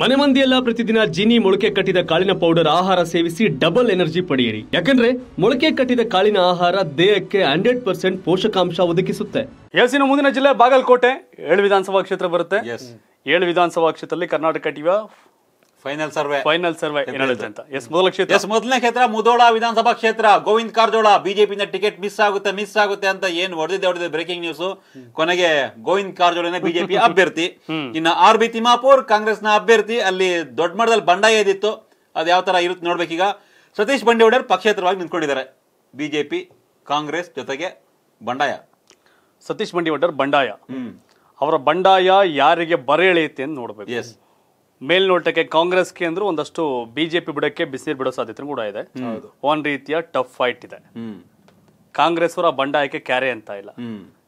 ಮನೆ ಮಂದಿಯೆಲ್ಲ ಪ್ರತಿದಿನ ಜೀನಿ ಮೊಳಕೆ ಕಟ್ಟಿದ ಕಾಳಿನ ಪೌಡರ್ ಆಹಾರ ಸೇವಿಸಿ ಡಬಲ್ ಎನರ್ಜಿ ಪಡೆಯಿರಿ ಯಾಕಂದ್ರೆ ಮೊಳಕೆ ಕಟ್ಟಿದ ಕಾಳಿನ ಆಹಾರ ದೇಹಕ್ಕೆ ಹಂಡ್ರೆಡ್ ಪರ್ಸೆಂಟ್ ಪೋಷಕಾಂಶ ಒದಗಿಸುತ್ತೆ ಯಾಸಿನ ಮುಂದಿನ ಜಿಲ್ಲೆ ಬಾಗಲಕೋಟೆ ಏಳು ವಿಧಾನಸಭಾ ಕ್ಷೇತ್ರ ಬರುತ್ತೆ ಏಳು ವಿಧಾನಸಭಾ ಕ್ಷೇತ್ರದಲ್ಲಿ Karnataka TV final survey final survey ಏನሉት ಅಂತ ಎಸ್ ಮೊದಲ ಕ್ಷೇತ್ರ ಎಸ್ ಮೊದಲ ಕ್ಷೇತ್ರ ಮುಡೋಳ ವಿಧಾನಸಭಾ ಕ್ಷೇತ್ರ ಗೋವಿಂದ ಕಾರಜೋಳ ಬಿಜೆಪಿ ನ ಟಿಕೆಟ್ ಮಿಸ್ ಆಗುತ್ತೆ ಮಿಸ್ ಆಗುತ್ತೆ ಅಂತ ಏನು ಹೊರಡಿದೆ ಹೊರಡಿದೆ breaking news ಕೊನೆಗೆ ಗೋವಿಂದ ಕಾರಜೋಳನ ಬಿಜೆಪಿ ಅಭ್ಯರ್ಥಿ ಇನ್ನ ಆರ್ಬಿಟಿಮಾಪೋರ್ ಕಾಂಗ್ರೆಸ್ನ ಅಭ್ಯರ್ಥಿ ಅಲ್ಲಿ ದೊಡ್ಡ ಮಡದಲ್ಲಿ ಬಂದಾಯೆದಿತ್ತು ಅದ ಯಾವ ತರ ಇರುತ್ತೆ ನೋಡಬೇಕು ಈಗ ಸತೀಶ್ ಭಂಡೆವಾಡರ್ ಪಕ್ಷೇತ್ರವಾಗಿ ನಿಂತುಕೊಂಡಿದ್ದಾರೆ ಬಿಜೆಪಿ ಕಾಂಗ್ರೆಸ್ ಜೊತೆಗೆ ಬಂದಾಯ ಸತೀಶ್ ಭಂಡೆವಾಡರ್ ಬಂದಾಯ ಅವರ ಬಂದಾಯ யாರಿಗೆ ಬರೇಳೀತೆ ಅಂತ ನೋಡಬೇಕು ಎಸ್ ಮೇಲ್ನೋಟಕ್ಕೆ ಕಾಂಗ್ರೆಸ್ಗೆ ಅಂದ್ರೆ ಒಂದಷ್ಟು ಬಿಜೆಪಿ ಬಿಡಕ್ಕೆ ಬಿಸಿನೀರು ಬಿಡೋ ಸಾಧ್ಯತೆ ಕೂಡ ಇದೆ ಒಂದ್ ರೀತಿಯ ಟಫ್ ಫೈಟ್ ಇದೆ ಕಾಂಗ್ರೆಸ್ ಅವರ ಬಂಡಾಯಕ್ಕೆ ಕ್ಯಾರೆ ಅಂತ ಇಲ್ಲ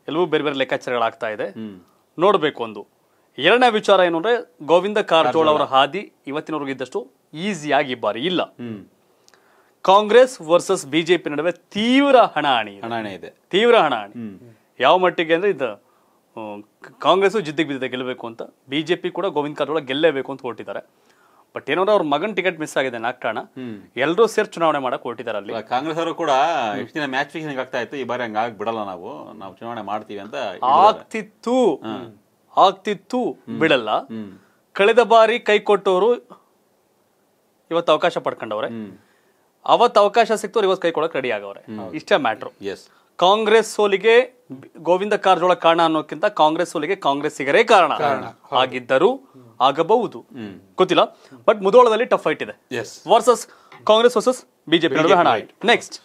ಎಲ್ಲವೂ ಬೇರೆ ಬೇರೆ ಲೆಕ್ಕಾಚಾರಗಳಾಗ್ತಾ ಇದೆ ನೋಡ್ಬೇಕು ಒಂದು ಎರಡನೇ ವಿಚಾರ ಏನು ಅಂದ್ರೆ ಗೋವಿಂದ ಕಾರಜೋಳ ಅವರ ಹಾದಿ ಇವತ್ತಿನವರೆಗೂ ಇದ್ದಷ್ಟು ಆಗಿ ಬಾರಿ ಇಲ್ಲ ಕಾಂಗ್ರೆಸ್ ವರ್ಸಸ್ ಬಿಜೆಪಿ ನಡುವೆ ತೀವ್ರ ಹಣಾಹಣಿ ಹಣಾಹಣಿ ಇದೆ ತೀವ್ರ ಹಣಾಹಣಿ ಯಾವ ಮಟ್ಟಿಗೆ ಅಂದ್ರೆ ಇದು ಕಾಂಗ್ರೆಸ್ ಜಿದ್ದಿಗೆ ಬಿದ್ದಿದೆ ಗೆಲ್ಲಬೇಕು ಅಂತ ಬಿ ಜೆ ಪಿ ಕೂಡ ಗೋವಿಂದ ಕಾರಜೋಳ ಗೆಲ್ಲೇಬೇಕು ಅಂತ ಹೊರಟಿದ್ದಾರೆ ಬಟ್ ಏನಾದ್ರು ಅವ್ರ ಮಗನ್ ಟಿಕೆಟ್ ಮಿಸ್ ಆಗಿದೆ ನಾಕ್ಟಾಣ ಎಲ್ಲರೂ ಸೇರಿ ಚುನಾವಣೆ ಮಾಡಕ್ ಹೊರಟಿದ್ದಾರೆ ಅಲ್ಲಿ ಕಾಂಗ್ರೆಸ್ ಅವರು ಕೂಡ ಇಷ್ಟಿನ ದಿನ ಮ್ಯಾಚ್ ಫಿಕ್ಸಿಂಗ್ ಆಗ್ತಾ ಇತ್ತು ಈ ಬಾರಿ ಹಂಗ ಬಿಡಲ್ಲ ನಾವು ನಾವು ಚುನಾವಣೆ ಮಾಡ್ತೀವಿ ಅಂತ ಆಗ್ತಿತ್ತು ಆಗ್ತಿತ್ತು ಬಿಡಲ್ಲ ಕಳೆದ ಬಾರಿ ಕೈ ಕೊಟ್ಟವರು ಇವತ್ತು ಅವಕಾಶ ಪಡ್ಕೊಂಡವ್ರೆ ಅವತ್ತು ಅವಕಾಶ ಸಿಕ್ತವ್ರು ಇವತ್ತು ಕೈ ಕೊಡಕ್ ರೆಡಿ ಆಗವ್ರೆ ಇಷ್ಟೇ ಮ್ಯಾಟ್ರು ಎಸ್ ಕಾಂಗ್ರೆಸ್ ಸೋಲಿಗೆ ಗೋವಿಂದ ಕಾರಜೋಳ ಕಾರಣ ಅನ್ನೋಕ್ಕಿಂತ ಕಾಂಗ್ರೆಸ್ ಸೋಲಿಗೆ ಕಾಂಗ್ರೆಸ್ಸಿಗರೇ ಕಾರಣ ಆಗಿದ್ದರೂ ಆಗಬಹುದು ಗೊತ್ತಿಲ್ಲ ಬಟ್ ಮುದೋಳದಲ್ಲಿ ಟಫ್ ಫೈಟ್ ಇದೆ versus Congress versus BJP next